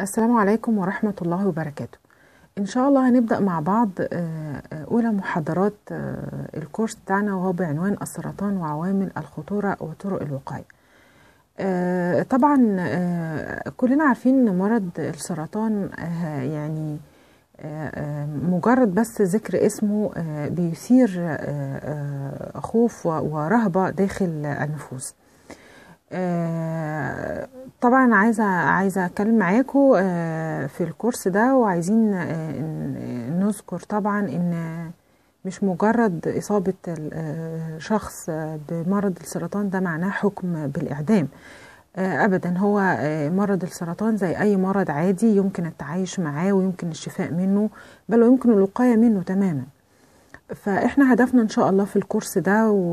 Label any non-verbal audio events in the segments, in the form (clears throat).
السلام عليكم ورحمة الله وبركاته إن شاء الله هنبدأ مع بعض آه، آه، أولى محاضرات آه، الكورس بتاعنا وهو بعنوان السرطان وعوامل الخطورة وطرق الوقاية طبعا كلنا عارفين إن مرض السرطان يعني مجرد بس ذكر اسمه بيثير خوف ورهبة داخل النفوس آه طبعا عايزه عايزه اتكلم معاكم آه في الكورس ده وعايزين آه نذكر طبعا ان مش مجرد اصابه آه، شخص بمرض السرطان ده معناه حكم بالاعدام آه، ابدا هو آه، مرض السرطان زي اي مرض عادي يمكن التعايش معاه ويمكن الشفاء منه بل ويمكن الوقايه منه تماما فاحنا هدفنا ان شاء الله في الكورس ده و...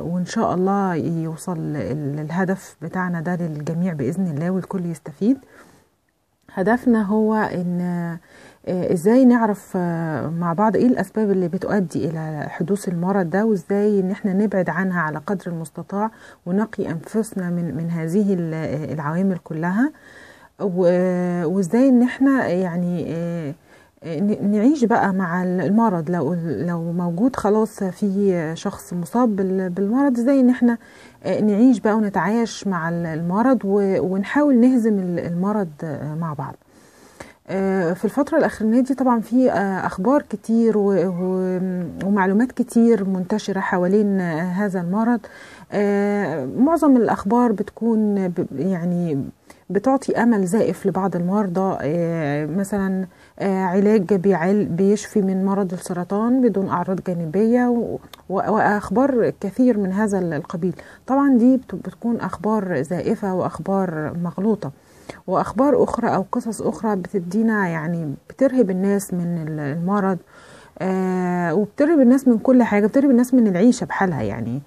وان شاء الله يوصل الهدف بتاعنا ده للجميع باذن الله والكل يستفيد هدفنا هو ان آه، ازاي نعرف آه، مع بعض ايه الاسباب اللي بتؤدي الى حدوث المرض ده وازاي ان احنا نبعد عنها على قدر المستطاع ونقي انفسنا من من هذه آه، العوامل كلها وازاي ان احنا يعني نعيش بقى مع المرض لو لو موجود خلاص في شخص مصاب بالمرض ازاي ان احنا آه، نعيش بقى ونتعايش مع المرض ونحاول نهزم المرض آه، مع بعض آه، في الفترة الأخرانية دي طبعا في أخبار كتير ومعلومات كتير منتشرة حوالين هذا المرض معظم الأخبار بتكون يعني بتعطي امل زائف لبعض المرضى آه، مثلا آه، علاج بيشفي من مرض السرطان بدون اعراض جانبيه واخبار كثير من هذا القبيل طبعا دي بتكون اخبار زائفه واخبار مغلوطه واخبار اخرى او قصص اخرى بتدينا يعني بترهب الناس من المرض آه، وبترهب الناس من كل حاجه بترهب الناس من العيشه بحالها يعني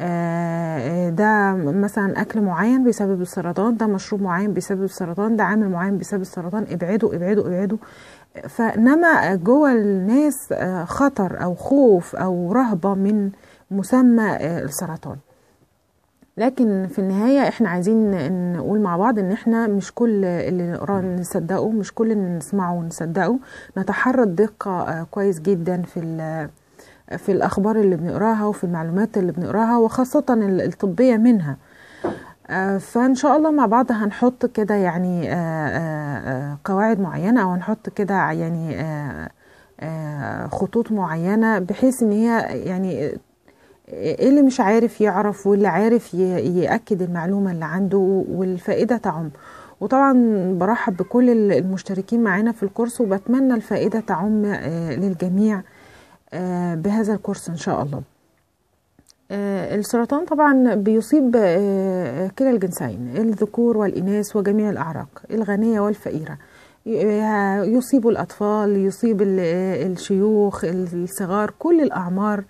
آه، آه، ده مثلا اكل معين بيسبب السرطان ده مشروب معين بيسبب السرطان ده عامل معين بيسبب السرطان ابعدوا ابعدوا ابعدوا فنما جوه الناس آه، خطر او خوف او رهبه من مسمى السرطان لكن في النهايه احنا عايزين نقول مع بعض ان احنا مش كل اللي نقراه نصدقه مش كل اللي نسمعه نصدقه نتحرى الدقه كويس جدا في في الأخبار اللي بنقراها وفي المعلومات اللي بنقراها وخاصة الطبية منها آه، فإن شاء الله مع بعض هنحط كده يعني آه، آه، قواعد معينة أو هنحط كده يعني خطوط معينة بحيث إن هي يعني اللي مش عارف يعرف واللي عارف يأكد المعلومة اللي عنده والفائدة تعم وطبعا برحب بكل المشتركين معانا في الكورس وبتمنى الفائدة تعم للجميع آه، بهذا الكورس إن شاء الله آه، السرطان طبعا بيصيب آه، كلا الجنسين الذكور والإناث وجميع الأعراق الغنية والفقيرة يصيب الأطفال يصيب الشيوخ الصغار كل الأعمار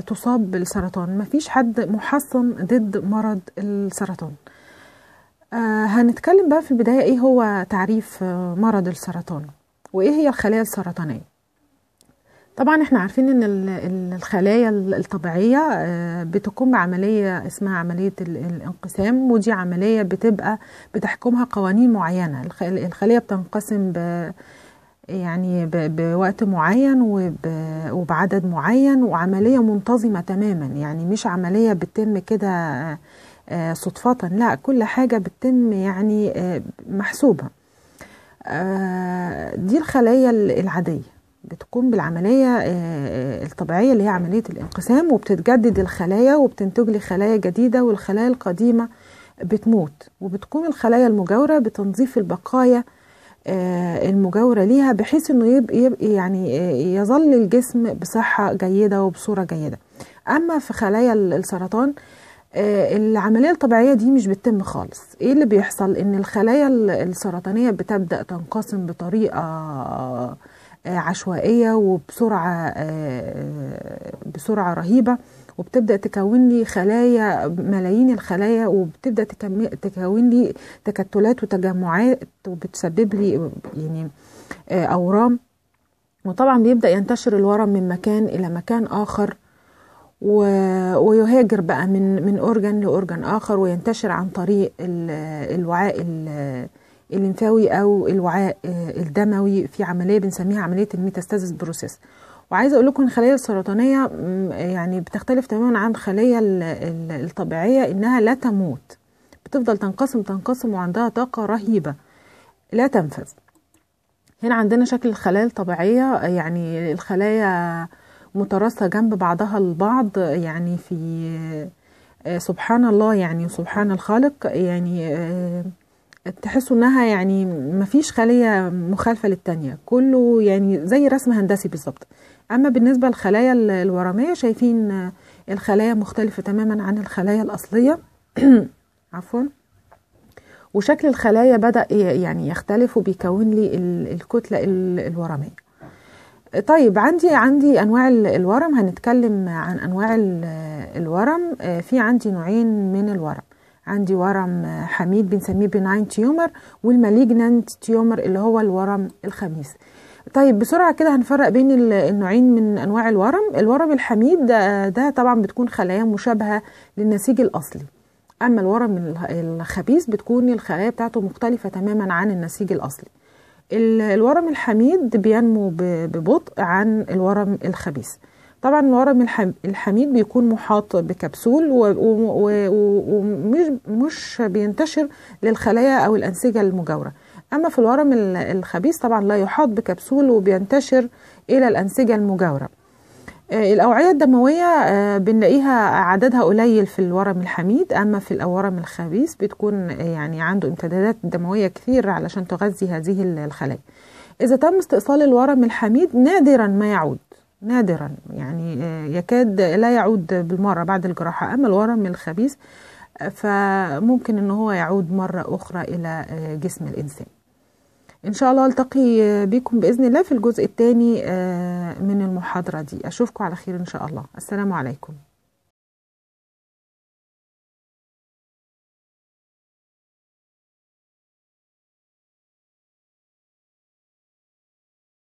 تصاب بالسرطان مفيش حد محصن ضد مرض السرطان هنتكلم بقى في البداية ايه هو تعريف مرض السرطان وايه هي الخلايا السرطانية طبعا احنا عارفين ان الخلايا الطبيعيه آه، بتقوم بعمليه اسمها عمليه الانقسام ودي عمليه بتبقى بتحكمها قوانين معينه الخليه بتنقسم ب يعني بوقت معين وبعدد معين وعمليه منتظمه تماما يعني مش عمليه بتتم كده آه، آه، صدفه لا كل حاجه بتتم يعني محسوبه دي الخلايا العاديه بتقوم بالعملية آه، آه، الطبيعية اللي هي عملية الانقسام وبتتجدد الخلايا وبتنتج لي خلايا جديدة والخلايا القديمة بتموت وبتقوم الخلايا المجاورة بتنظيف البقايا آه، المجاورة ليها بحيث انه يبقى يعني يظل الجسم بصحة جيدة وبصورة جيدة اما في خلايا السرطان العملية الطبيعية دي مش بتتم خالص ايه اللي بيحصل ان الخلايا السرطانية بتبدأ تنقسم بطريقة عشوائيه وبسرعه آه، بسرعه رهيبه وبتبدا تكون لي خلايا ملايين الخلايا وبتبدا تكون لي تكتلات وتجمعات وبتسبب لي يعني آه، اورام وطبعا بيبدا ينتشر الورم من مكان الى مكان اخر ويهاجر بقى من من اورجن لاورجن اخر وينتشر عن طريق الوعاء الليمفاوي او الوعاء آه، الدموي في عمليه بنسميها عمليه الميتاستازيس بروسيس وعايزه اقول لكم الخلايا السرطانيه يعني بتختلف تماما عن الخلايا الطبيعيه انها لا تموت بتفضل تنقسم تنقسم وعندها طاقه رهيبه لا تنفذ هنا عندنا شكل الخلايا الطبيعيه يعني الخلايا متراصه جنب بعضها البعض يعني في آه، سبحان الله يعني سبحان الخالق يعني آه، تحسوا انها يعني مفيش خليه مخالفه للتانية كله يعني زي رسم هندسي بالظبط اما بالنسبه للخلايا الوراميه شايفين الخلايا مختلفه تماما عن الخلايا الاصليه (clears throat) عفوا وشكل الخلايا بدا يعني يختلف وبيكون لي الكتله الوراميه طيب عندي عندي انواع الورم هنتكلم عن انواع الورم آه، في عندي نوعين من الورم عندي ورم حميد بنسميه بناين تيومر والماليجنانت تيومر اللي هو الورم الخبيث طيب بسرعه كده هنفرق بين النوعين من انواع الورم الورم الحميد ده, آه، ده طبعا بتكون خلايا مشابهه للنسيج الاصلي اما الورم الخبيث بتكون الخلايا بتاعته مختلفه تماما عن النسيج الاصلي الورم الحميد بينمو ببطء عن الورم الخبيث طبعا الورم الحميد بيكون محاط بكبسول ومش مش بينتشر للخلايا او الانسجه المجاوره اما في الورم الخبيث طبعا لا يحاط بكبسول وبينتشر الى الانسجه المجاوره آه، الأوعية الدموية آه، بنلاقيها عددها قليل في الورم الحميد أما في الورم الخبيث بتكون آه، يعني عنده امتدادات دموية كثير علشان تغذي هذه الخلايا إذا تم استئصال الورم الحميد نادرا ما يعود نادرا يعني آه، يكاد لا يعود بالمرة بعد الجراحة أما الورم الخبيث آه، فممكن أن هو يعود مرة أخرى إلى آه، جسم الإنسان إن شاء الله ألتقي بكم بإذن الله في الجزء الثاني من المحاضرة دي أشوفكم على خير إن شاء الله السلام عليكم